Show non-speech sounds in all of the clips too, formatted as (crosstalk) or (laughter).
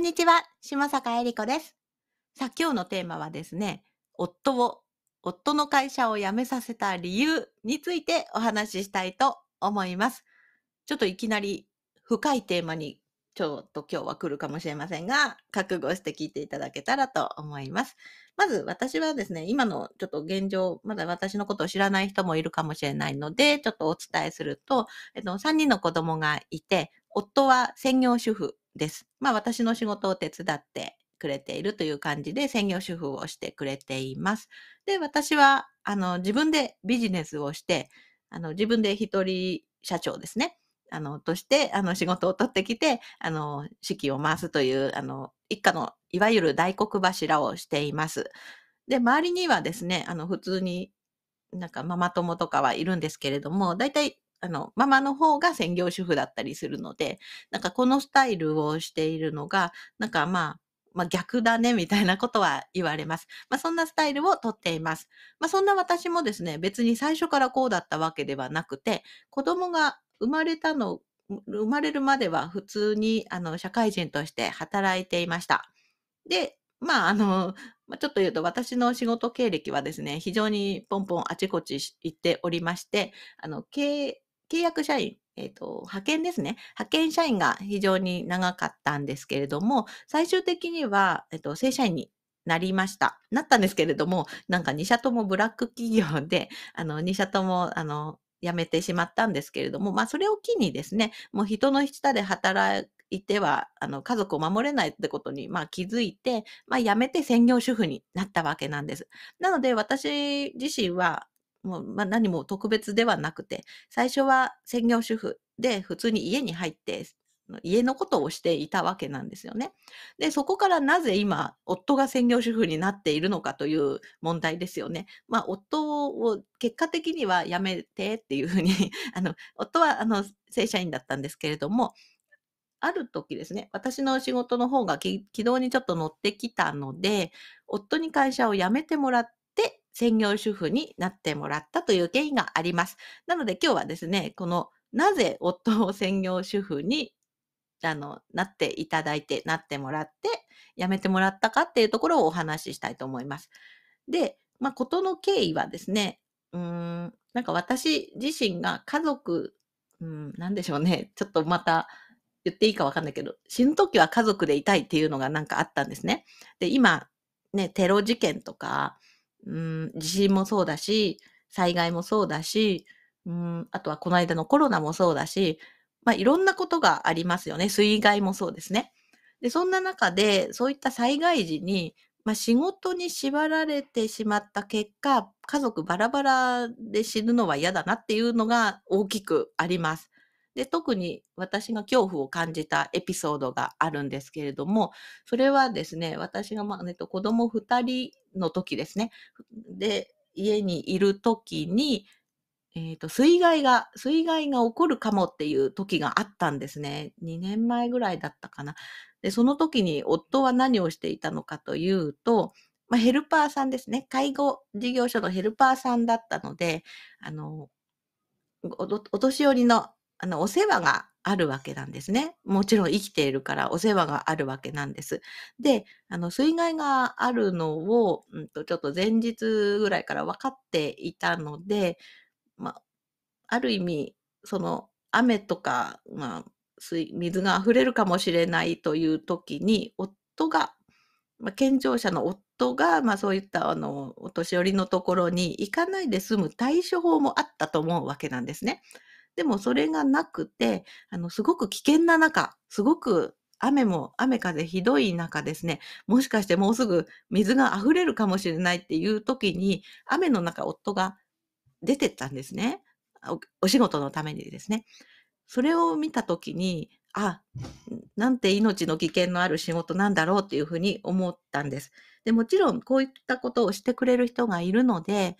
んにちは、下坂恵理子です。さあ、今日のテーマはですね、夫を、夫の会社を辞めさせた理由についてお話ししたいと思います。ちょっといきなり深いテーマにちょっと今日は来るかもしれませんが、覚悟して聞いていただけたらと思います。まず私はですね、今のちょっと現状、まだ私のことを知らない人もいるかもしれないので、ちょっとお伝えすると、えっと、3人の子供がいて、夫は専業主婦です。まあ私の仕事を手伝ってくれているという感じで専業主婦をしてくれています。で、私はあの自分でビジネスをして、あの自分で一人社長ですね。あの、として、あの、仕事を取ってきて、あの、式を回すという、あの、一家の、いわゆる大黒柱をしています。で、周りにはですね、あの、普通になんかママ友とかはいるんですけれども、大体あの、ママの方が専業主婦だったりするので、なんかこのスタイルをしているのが、なんかまあ、まあ、逆だねみたいなことは言われます。まあ、そんなスタイルをとっています。まあ、そんな私もですね、別に最初からこうだったわけではなくて、子供が生まれたの、生まれるまでは普通にあの社会人として働いていました。で、まああの、ちょっと言うと私の仕事経歴はですね、非常にポンポンあちこち行っておりまして、あの、経営契約社員、えっ、ー、と、派遣ですね。派遣社員が非常に長かったんですけれども、最終的には、えっ、ー、と、正社員になりました。なったんですけれども、なんか2社ともブラック企業で、(laughs) あの、2社とも、あの、辞めてしまったんですけれども、まあ、それを機にですね、もう人の下で働いては、あの、家族を守れないってことに、まあ、気づいて、まあ、辞めて専業主婦になったわけなんです。なので、私自身は、もうまあ、何も特別ではなくて、最初は専業主婦で普通に家に入って、家のことをしていたわけなんですよね。で、そこからなぜ今、夫が専業主婦になっているのかという問題ですよね。まあ、夫を結果的には辞めてっていうふうに (laughs) あの、夫は、あの、正社員だったんですけれども、ある時ですね、私の仕事の方が軌道にちょっと乗ってきたので、夫に会社を辞めてもらっ専業主婦になってもらったという経緯があります。なので今日はですね、このなぜ夫を専業主婦にあの、なっていただいて、なってもらって、辞めてもらったかっていうところをお話ししたいと思います。で、まあ、ことの経緯はですね、うん、なんか私自身が家族、うん、なんでしょうね、ちょっとまた言っていいかわかんないけど、死ぬ時は家族でいたいっていうのがなんかあったんですね。で、今、ね、テロ事件とか、うん、地震もそうだし、災害もそうだし、うん、あとはこの間のコロナもそうだし、まあ、いろんなことがありますよね。水害もそうですね。で、そんな中で、そういった災害時に、まあ、仕事に縛られてしまった結果、家族バラバラで死ぬのは嫌だなっていうのが大きくあります。で、特に私が恐怖を感じたエピソードがあるんですけれども、それはですね、私が、まあ、と、子供2人の時ですね。で、家にいる時に、えー、と、水害が、水害が起こるかもっていう時があったんですね。2年前ぐらいだったかな。で、その時に夫は何をしていたのかというと、まあ、ヘルパーさんですね。介護事業所のヘルパーさんだったので、あの、おお年寄りのあの、お世話があるわけなんですね。もちろん生きているからお世話があるわけなんです。で、あの、水害があるのを、うんと、ちょっと前日ぐらいから分かっていたので、まあ、ある意味、その、雨とか、まあ、水水が溢れるかもしれないという時に、夫が、まあ、健常者の夫が、まあ、そういったあのお年寄りのところに行かないで済む対処法もあったと思うわけなんですね。でもそれがなくて、あの、すごく危険な中、すごく雨も、雨風ひどい中ですね、もしかしてもうすぐ水が溢れるかもしれないっていう時に、雨の中夫が出てったんですね。お仕事のためにですね。それを見た時に、あ、なんて命の危険のある仕事なんだろうっていうふうに思ったんです。で、もちろんこういったことをしてくれる人がいるので、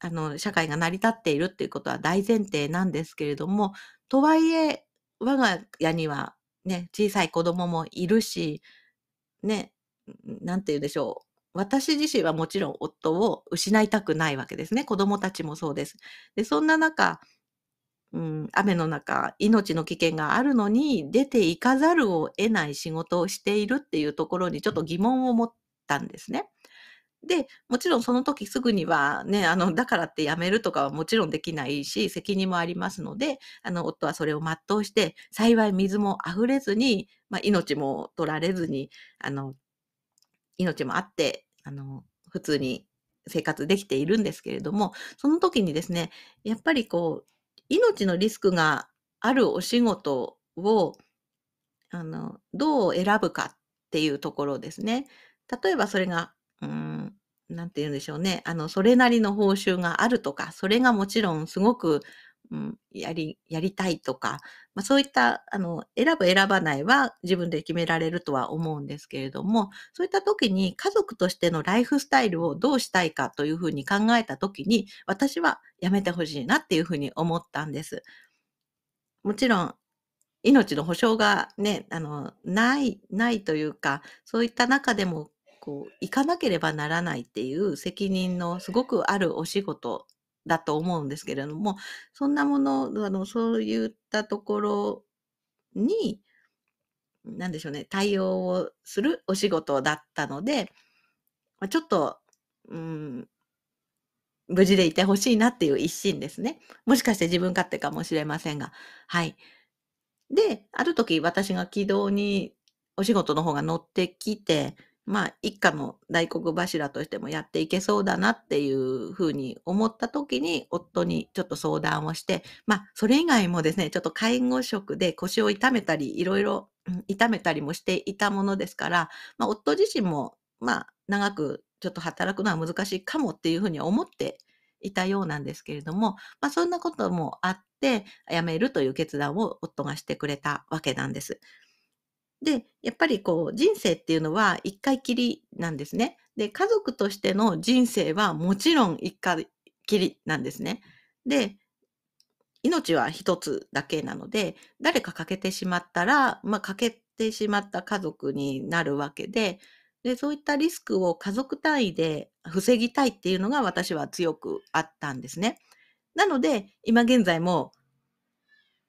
あの、社会が成り立っているっていうことは大前提なんですけれども、とはいえ、我が家にはね、小さい子供もいるし、ね、なんて言うでしょう。私自身はもちろん夫を失いたくないわけですね。子供たちもそうです。で、そんな中、うん、雨の中、命の危険があるのに、出て行かざるを得ない仕事をしているっていうところにちょっと疑問を持ったんですね。で、もちろんその時すぐにはね、あの、(laughs) だからってやめるとかはもちろんできないし、責任もありますので、あの、夫はそれを全うして、幸い水も溢れずに、まあ、命も取られずに、あの、命もあって、あの、普通に生活できているんですけれども、その時にですね、やっぱりこう、命のリスクがあるお仕事を、あの、どう選ぶかっていうところですね。例えばそれがうん、なんて言うんでしょうね。あの、それなりの報酬があるとか、それがもちろんすごく、うん、やり、やりたいとか、まあ、そういった、あの、選ぶ選ばないは自分で決められるとは思うんですけれども、そういった時に家族としてのライフスタイルをどうしたいかというふうに考えた時に、私はやめてほしいなっていうふうに思ったんです。もちろん、命の保証がね、あの、ない、ないというか、そういった中でもこう行かなければならないっていう責任のすごくあるお仕事だと思うんですけれどもそんなものあのそういったところに何でしょうね対応をするお仕事だったのでちょっと、うん、無事でいてほしいなっていう一心ですね。もしかして自分勝手かもしれませんが。はい。で、ある時私が軌道にお仕事の方が乗ってきて、まあ、一家の大黒柱としてもやっていけそうだなっていうふうに思った時に、夫にちょっと相談をして、まあ、それ以外もですね、ちょっと介護職で腰を痛めたり、いろいろ痛めたりもしていたものですから、まあ、夫自身も、まあ、長くちょっと働くのは難しいかもっていうふうに思っていたようなんですけれども、まあ、そんなこともあって、辞めるという決断を夫がしてくれたわけなんです。で、やっぱりこう人生っていうのは一回きりなんですね。で、家族としての人生はもちろん一回きりなんですね。で、命は一つだけなので、誰か欠けてしまったら、まあ欠けてしまった家族になるわけで、で、そういったリスクを家族単位で防ぎたいっていうのが私は強くあったんですね。なので、今現在も、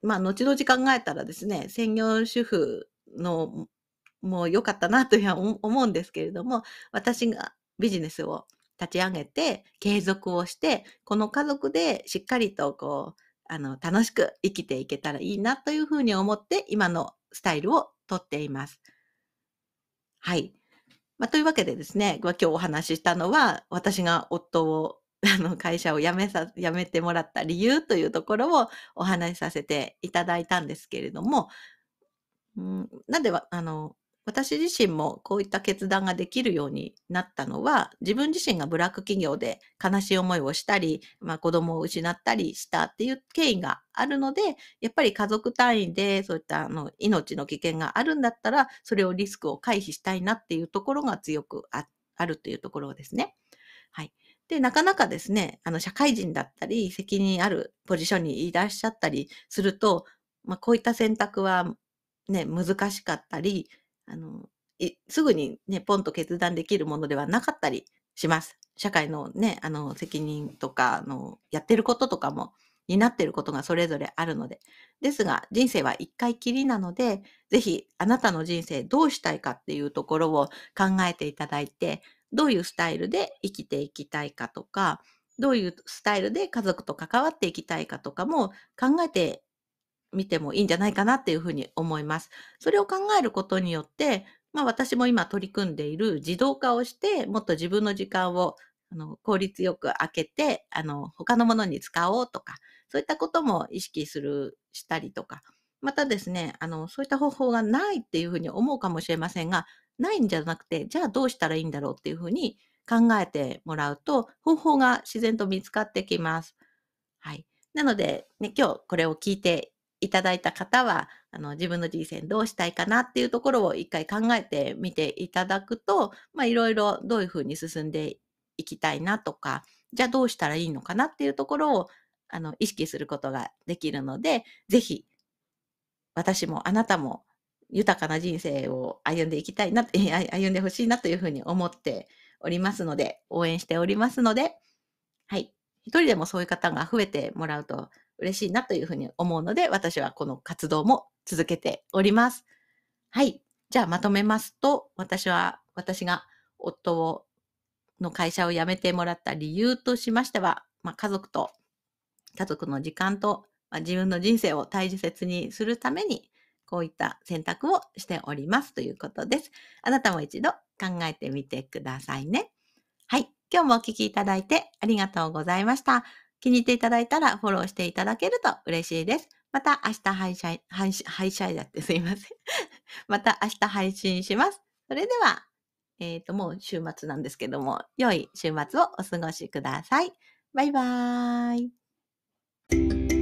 まあ、後々考えたらですね、専業主婦のも良かったなというは思うんですけれども私がビジネスを立ち上げて継続をしてこの家族でしっかりとこうあの楽しく生きていけたらいいなというふうに思って今のスタイルをとっています。はい。まあ、というわけでですね、今日お話ししたのは、私が夫を、(laughs) あの、会社を辞めさ、辞めてもらった理由というところをお話しさせていただいたんですけれども、うん、なんであの私自身もこういった決断ができるようになったのは自分自身がブラック企業で悲しい思いをしたり、まあ、子供を失ったりしたっていう経緯があるのでやっぱり家族単位でそういったあの命の危険があるんだったらそれをリスクを回避したいなっていうところが強くああるというところですね。はい、で、なかなかですね、あの、社会人だったり、責任あるポジションにいらっしゃったりすると、まあ、こういった選択はね、難しかったり、あの、すぐにね、ポンと決断できるものではなかったりします。社会のね、あの、責任とか、あの、やってることとかも、になってることがそれぞれあるので。ですが、人生は一回きりなので、ぜひ、あなたの人生どうしたいかっていうところを考えていただいて、どういうスタイルで生きていきたいかとか、どういうスタイルで家族と関わっていきたいかとかも考えて見てもいいんじゃないかなっていうふうに思います。それを考えることによって、まあ私も今取り組んでいる自動化をして、もっと自分の時間をあの効率よく開けて、あの他のものに使おうとか、そういったことも意識する、したりとか、またですね、あのそういった方法がないっていうふうに思うかもしれませんが、ないんじゃなくて、じゃあどうしたらいいんだろうっていうふうに考えてもらうと、方法が自然と見つかってきます。はい。なので、ね、今日これを聞いていただいた方は、あの、自分の人生どうしたいかなっていうところを一回考えてみていただくと、まいろいろどういうふうに進んでいきたいなとか、じゃあどうしたらいいのかなっていうところを、あの、意識することができるので、ぜひ、私もあなたも豊かな人生を歩んでいきたいな、歩んでほしいなというふうに思っておりますので、応援しておりますので、はい。一人でもそういう方が増えてもらうと嬉しいなというふうに思うので、私はこの活動も続けております。はい。じゃあまとめますと、私は、私が夫を、の会社を辞めてもらった理由としましては、まあ、家族と、家族の時間と、まあ、自分の人生を大切にするために、こういった選択をしておりますということです。あなたも一度考えてみてくださいね。はい。今日もお聴きいただいてありがとうございました。気に入っていただいたらフォローしていただけると嬉しいです。また明日配信、配信、配信だってすいません。(laughs) また明日配信します。それでは、えっ、ー、と、もう週末なんですけども、良い週末をお過ごしください。バイバーイ。